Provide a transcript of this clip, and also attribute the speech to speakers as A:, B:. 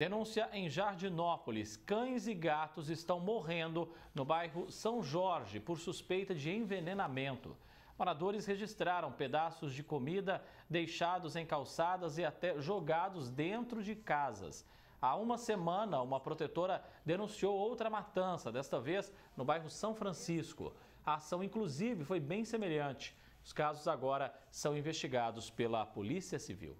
A: Denúncia em Jardinópolis: cães e gatos estão morrendo no bairro São Jorge por suspeita de envenenamento. Moradores registraram pedaços de comida deixados em calçadas e até jogados dentro de casas. Há uma semana, uma protetora denunciou outra matança, desta vez no bairro São Francisco. A ação, inclusive, foi bem semelhante. Os casos agora são investigados pela Polícia Civil.